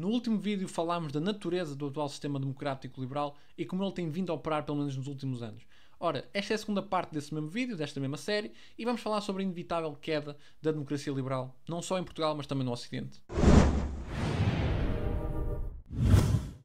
No último vídeo falámos da natureza do atual sistema democrático liberal e como ele tem vindo a operar, pelo menos nos últimos anos. Ora, esta é a segunda parte desse mesmo vídeo, desta mesma série, e vamos falar sobre a inevitável queda da democracia liberal, não só em Portugal, mas também no Ocidente.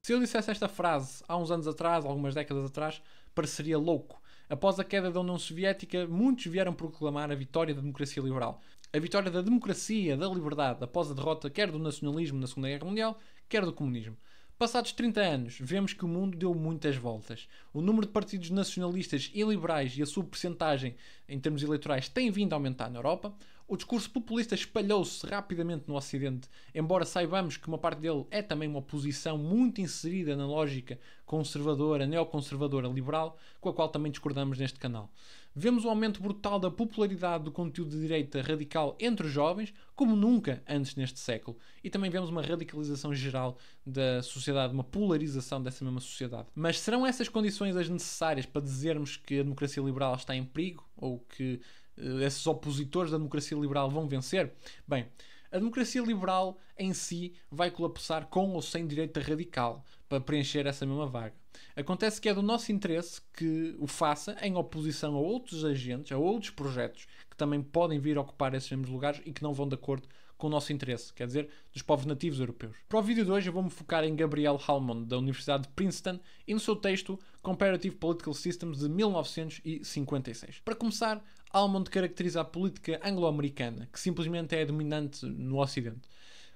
Se eu dissesse esta frase há uns anos atrás, algumas décadas atrás, pareceria louco. Após a queda da União Soviética, muitos vieram proclamar a vitória da democracia liberal. A vitória da democracia, da liberdade, após a derrota quer do nacionalismo na Segunda Guerra Mundial, quer do comunismo. Passados 30 anos, vemos que o mundo deu muitas voltas. O número de partidos nacionalistas e liberais e a sua percentagem em termos eleitorais tem vindo a aumentar na Europa. O discurso populista espalhou-se rapidamente no Ocidente, embora saibamos que uma parte dele é também uma posição muito inserida na lógica conservadora, neoconservadora, liberal, com a qual também discordamos neste canal. Vemos o um aumento brutal da popularidade do conteúdo de direita radical entre os jovens, como nunca antes neste século, e também vemos uma radicalização geral da sociedade, uma polarização dessa mesma sociedade. Mas serão essas condições as necessárias para dizermos que a democracia liberal está em perigo ou que eh, esses opositores da democracia liberal vão vencer? Bem, a democracia liberal em si vai colapsar com ou sem direita radical para preencher essa mesma vaga. Acontece que é do nosso interesse que o faça em oposição a outros agentes, a outros projetos que também podem vir a ocupar esses mesmos lugares e que não vão de acordo com o nosso interesse, quer dizer, dos povos nativos europeus. Para o vídeo de hoje eu vou-me focar em Gabriel Halmond, da Universidade de Princeton, e no seu texto Comparative Political Systems de 1956. Para começar, Almond caracteriza a política anglo-americana, que simplesmente é dominante no Ocidente,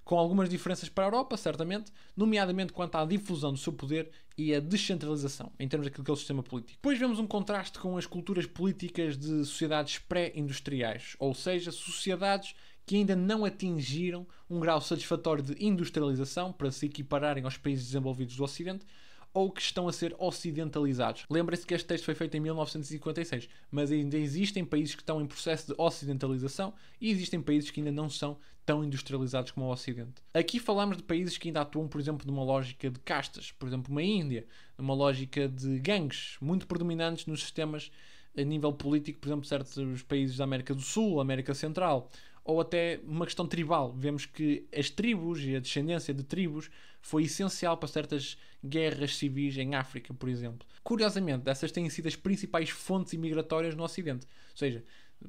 com algumas diferenças para a Europa, certamente, nomeadamente quanto à difusão do seu poder e a descentralização, em termos daquele é sistema político. Depois vemos um contraste com as culturas políticas de sociedades pré-industriais, ou seja, sociedades que ainda não atingiram um grau satisfatório de industrialização para se equipararem aos países desenvolvidos do Ocidente, ou que estão a ser ocidentalizados. Lembrem-se que este texto foi feito em 1956, mas ainda existem países que estão em processo de ocidentalização e existem países que ainda não são tão industrializados como o Ocidente. Aqui falamos de países que ainda atuam, por exemplo, numa lógica de castas, por exemplo, uma Índia, uma lógica de gangues, muito predominantes nos sistemas a nível político, por exemplo, certos países da América do Sul, América Central ou até uma questão tribal. Vemos que as tribos e a descendência de tribos foi essencial para certas guerras civis em África, por exemplo. Curiosamente, essas têm sido as principais fontes imigratórias no Ocidente, ou seja,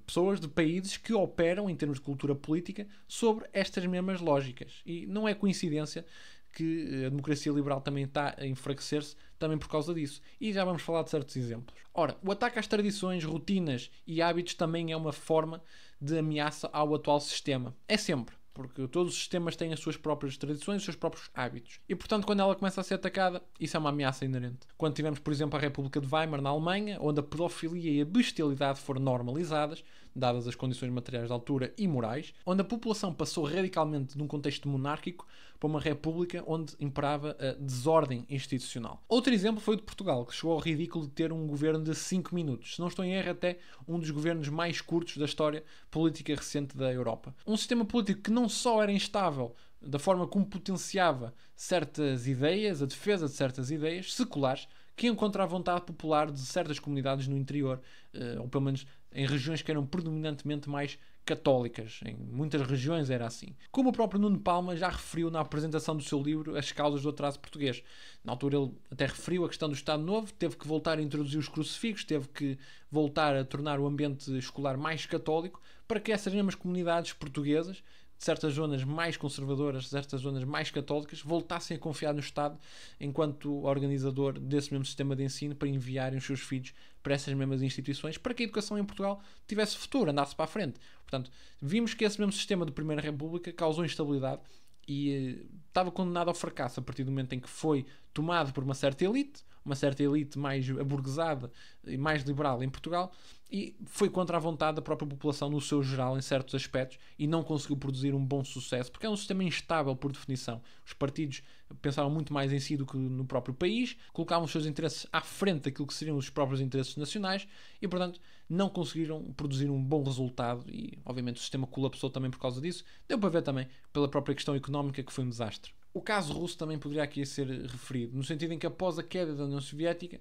pessoas de países que operam em termos de cultura política sobre estas mesmas lógicas. E não é coincidência que eh, a democracia liberal também está a enfraquecer-se também por causa disso. E já vamos falar de certos exemplos. Ora, o ataque às tradições, rotinas e hábitos também é uma forma de ameaça ao atual sistema. É sempre. Porque todos os sistemas têm as suas próprias tradições, os seus próprios hábitos. E portanto, quando ela começa a ser atacada, isso é uma ameaça inerente. Quando tivemos, por exemplo, a República de Weimar na Alemanha, onde a pedofilia e a bestialidade foram normalizadas, dadas as condições materiais da altura e morais, onde a população passou radicalmente de um contexto monárquico para uma república onde imperava a desordem institucional. Outro exemplo foi o de Portugal, que chegou ao ridículo de ter um governo de 5 minutos. Se não estou em erro, até um dos governos mais curtos da história política recente da Europa. Um sistema político que não só era instável da forma como potenciava certas ideias, a defesa de certas ideias seculares, que encontra a vontade popular de certas comunidades no interior, eh, ou pelo menos em regiões que eram predominantemente mais católicas. Em muitas regiões era assim. Como o próprio Nuno Palma já referiu na apresentação do seu livro As Causas do Atraso Português. Na altura ele até referiu a questão do Estado Novo, teve que voltar a introduzir os crucifixos, teve que voltar a tornar o ambiente escolar mais católico para que essas mesmas comunidades portuguesas certas zonas mais conservadoras, certas zonas mais católicas, voltassem a confiar no Estado enquanto organizador desse mesmo sistema de ensino para enviarem os seus filhos para essas mesmas instituições, para que a educação em Portugal tivesse futuro, andasse para a frente. Portanto, vimos que esse mesmo sistema de Primeira República causou instabilidade e eh, estava condenado ao fracasso a partir do momento em que foi tomado por uma certa elite, uma certa elite mais aburguesada e mais liberal em Portugal, e foi contra a vontade da própria população no seu geral em certos aspectos e não conseguiu produzir um bom sucesso porque é um sistema instável por definição os partidos pensavam muito mais em si do que no próprio país colocavam os seus interesses à frente daquilo que seriam os próprios interesses nacionais e portanto não conseguiram produzir um bom resultado e obviamente o sistema colapsou também por causa disso deu para ver também pela própria questão económica que foi um desastre o caso russo também poderia aqui ser referido no sentido em que após a queda da União Soviética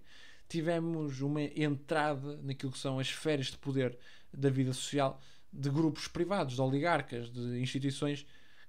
tivemos uma entrada naquilo que são as esferas de poder da vida social de grupos privados, de oligarcas, de instituições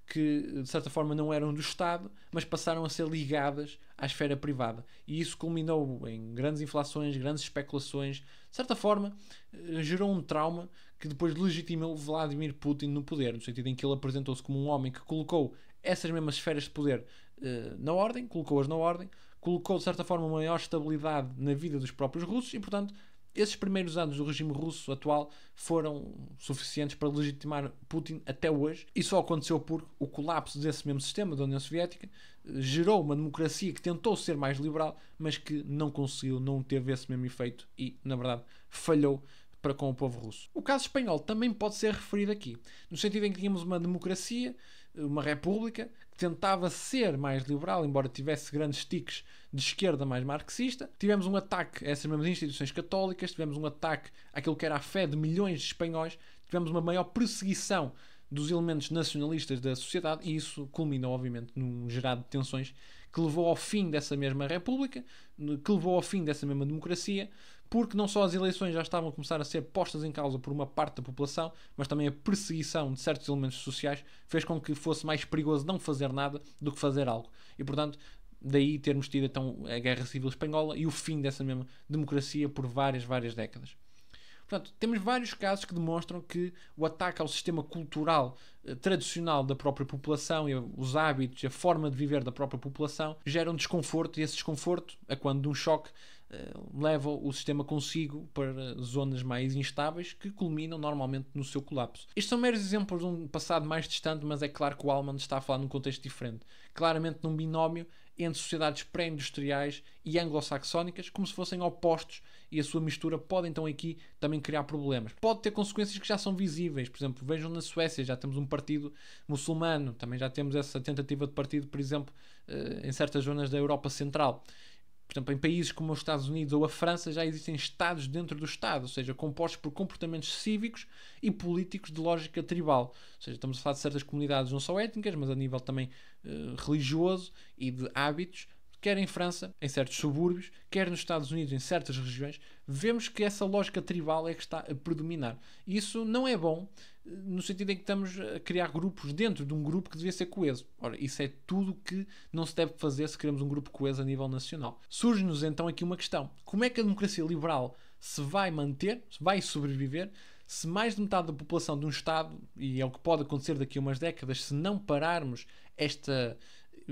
que de certa forma não eram do Estado, mas passaram a ser ligadas à esfera privada. E isso culminou em grandes inflações, grandes especulações, de certa forma eh, gerou um trauma que depois legitimou Vladimir Putin no poder, no sentido em que ele apresentou-se como um homem que colocou essas mesmas esferas de poder uh, na ordem, colocou-as na ordem, colocou de certa forma uma maior estabilidade na vida dos próprios russos e, portanto, esses primeiros anos do regime russo atual foram suficientes para legitimar Putin até hoje. e só aconteceu porque o colapso desse mesmo sistema da União Soviética eh, gerou uma democracia que tentou ser mais liberal, mas que não conseguiu, não teve esse mesmo efeito e, na verdade, falhou para com o povo russo. O caso espanhol também pode ser referido aqui, no sentido em que tínhamos uma democracia uma república que tentava ser mais liberal, embora tivesse grandes tiques de esquerda mais marxista. Tivemos um ataque a essas mesmas instituições católicas, tivemos um ataque àquilo que era a fé de milhões de espanhóis, tivemos uma maior perseguição dos elementos nacionalistas da sociedade e isso culminou, obviamente, num gerado de tensões que levou ao fim dessa mesma república, que levou ao fim dessa mesma democracia, porque não só as eleições já estavam a começar a ser postas em causa por uma parte da população, mas também a perseguição de certos elementos sociais fez com que fosse mais perigoso não fazer nada do que fazer algo. E portanto, daí termos tido então a Guerra Civil Espanhola e o fim dessa mesma democracia por várias, várias décadas. Portanto, temos vários casos que demonstram que o ataque ao sistema cultural eh, tradicional da própria população e os hábitos, a forma de viver da própria população geram desconforto e esse desconforto, a é quando de um choque, eh, leva o sistema consigo para zonas mais instáveis que culminam normalmente no seu colapso. Estes são meros exemplos de um passado mais distante, mas é claro que o Alman está a falar num contexto diferente, claramente num binómio entre sociedades pré-industriais e anglo-saxónicas, como se fossem opostos, e a sua mistura pode então aqui também criar problemas. Pode ter consequências que já são visíveis, por exemplo, vejam na Suécia, já temos um partido muçulmano, também já temos essa tentativa de partido, por exemplo, eh, em certas zonas da Europa Central. Por exemplo, em países como os Estados Unidos ou a França já existem Estados dentro do Estado, ou seja, compostos por comportamentos cívicos e políticos de lógica tribal. Ou seja, estamos a falar de certas comunidades não só étnicas, mas a nível também eh, religioso e de hábitos quer em França, em certos subúrbios, quer nos Estados Unidos, em certas regiões, vemos que essa lógica tribal é que está a predominar. isso não é bom, eh, no sentido em que estamos a criar grupos dentro de um grupo que devia ser coeso. Ora, isso é tudo que não se deve fazer se queremos um grupo coeso a nível nacional. Surge-nos então aqui uma questão: como é que a democracia liberal se vai manter, se vai sobreviver, se mais de metade da população de um Estado, e é o que pode acontecer daqui a umas décadas, se não pararmos esta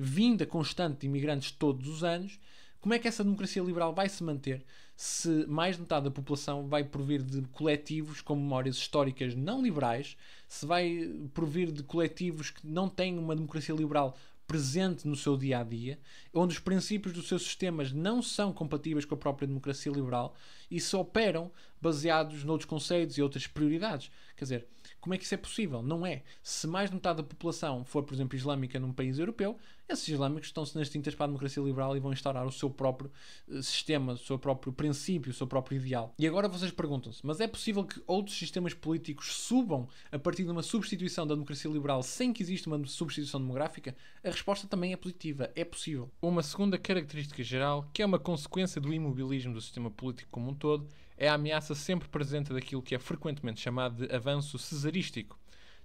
vinda constante de imigrantes todos os anos, como é que essa democracia liberal vai se manter se mais de metade da população vai provir de coletivos com memórias históricas não liberais, se vai provir de coletivos que não têm uma democracia liberal presente no seu dia a dia, onde os princípios dos seus sistemas não são compatíveis com a própria democracia liberal e se operam baseados noutros conceitos e outras prioridades? Quer dizer como é que isso é possível? Não é. Se mais de metade da população for, por exemplo, islâmica num país europeu, esses islâmicos estão-se nas tintas para a democracia liberal e vão instaurar o seu próprio eh, sistema, o seu próprio princípio, o seu próprio ideal. E agora vocês perguntam-se, mas é possível que outros sistemas políticos subam a partir de uma substituição da democracia liberal sem que exista uma substituição demográfica? A resposta também é positiva, é possível. Uma segunda característica geral, que é uma consequência do imobilismo do sistema político como um todo, é a ameaça sempre presente daquilo que é frequentemente chamado de avanço cesarístico.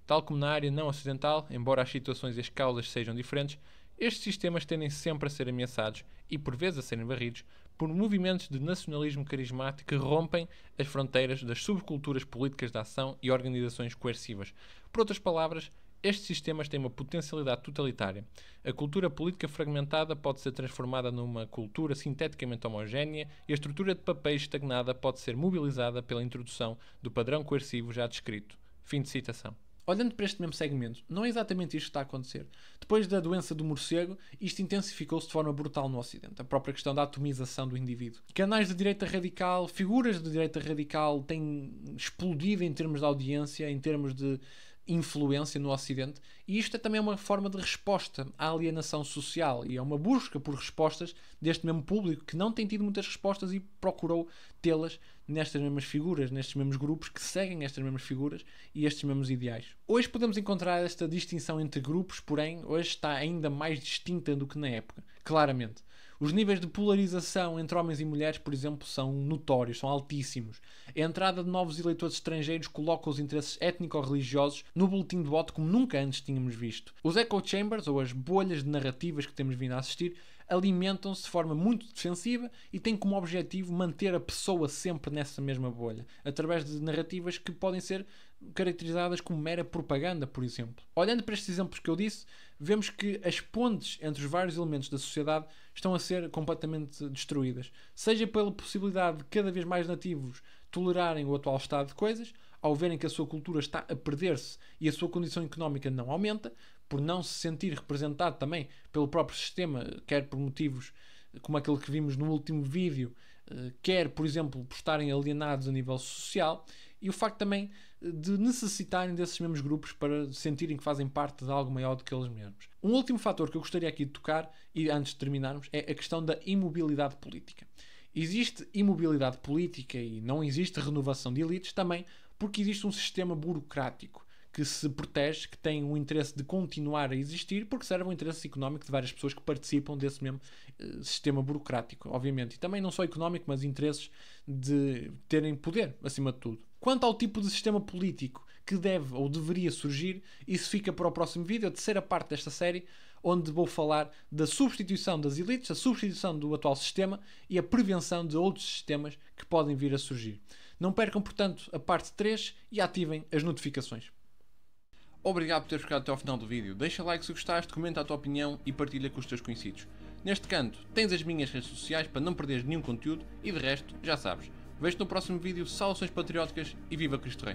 Tal como na área não ocidental, embora as situações e as causas sejam diferentes, estes sistemas tendem sempre a ser ameaçados e por vezes a serem varridos por movimentos de nacionalismo carismático que rompem as fronteiras das subculturas políticas de ação e organizações coercivas. Por outras palavras, estes sistemas têm uma potencialidade totalitária. A cultura política fragmentada pode ser transformada numa cultura sinteticamente homogénea e a estrutura de papéis estagnada pode ser mobilizada pela introdução do padrão coercivo já descrito. Fim de citação. Olhando para este mesmo segmento, não é exatamente isto que está a acontecer. Depois da doença do morcego, isto intensificou-se de forma brutal no Ocidente, a própria questão da atomização do indivíduo. Canais de direita radical, figuras de direita radical têm explodido em termos de audiência, em termos de influência no Ocidente, e isto é também uma forma de resposta à alienação social e é uma busca por respostas deste mesmo público que não tem tido muitas respostas e procurou tê-las nestas mesmas figuras, nestes mesmos grupos que seguem estas mesmas figuras e estes mesmos ideais. Hoje podemos encontrar esta distinção entre grupos, porém, hoje está ainda mais distinta do que na época, claramente. Os níveis de polarização entre homens e mulheres, por exemplo, são notórios, são altíssimos. A entrada de novos eleitores estrangeiros coloca os interesses étnico-religiosos no boletim de voto como nunca antes tínhamos visto. Os echo chambers, ou as bolhas de narrativas que temos vindo a assistir, alimentam-se de forma muito defensiva e têm como objetivo manter a pessoa sempre nessa mesma bolha, através de narrativas que podem ser caracterizadas como mera propaganda, por exemplo. Olhando para estes exemplos que eu disse, vemos que as pontes entre os vários elementos da sociedade estão a ser completamente destruídas. Seja pela possibilidade de cada vez mais nativos tolerarem o atual estado de coisas, ao verem que a sua cultura está a perder-se e a sua condição económica não aumenta, por não se sentir representado também pelo próprio sistema, quer por motivos como aquele que vimos no último vídeo, eh, quer, por exemplo, por estarem alienados a nível social, e o facto também de necessitarem desses mesmos grupos para sentirem que fazem parte de algo maior do que eles mesmos. Um último fator que eu gostaria aqui de tocar, e antes de terminarmos, é a questão da imobilidade política. Existe imobilidade política e não existe renovação de elites também porque existe um sistema burocrático que se protege, que tem um interesse de continuar a existir, porque serve o um interesse económico de várias pessoas que participam desse mesmo uh, sistema burocrático, obviamente. E também não só económico, mas interesses de terem poder, acima de tudo. Quanto ao tipo de sistema político que deve ou deveria surgir, isso fica para o próximo vídeo, a terceira parte desta série, onde vou falar da substituição das elites, a substituição do atual sistema e a prevenção de outros sistemas que podem vir a surgir. Não percam, portanto, a parte 3 e ativem as notificações. Obrigado por teres ficado até ao final do vídeo. Deixa like se gostaste, comenta a tua opinião e partilha com os teus conhecidos. Neste canto, tens as minhas redes sociais para não perderes nenhum conteúdo e de resto, já sabes. Vejo-te no próximo vídeo, saudações patrióticas e viva Cristo Rei!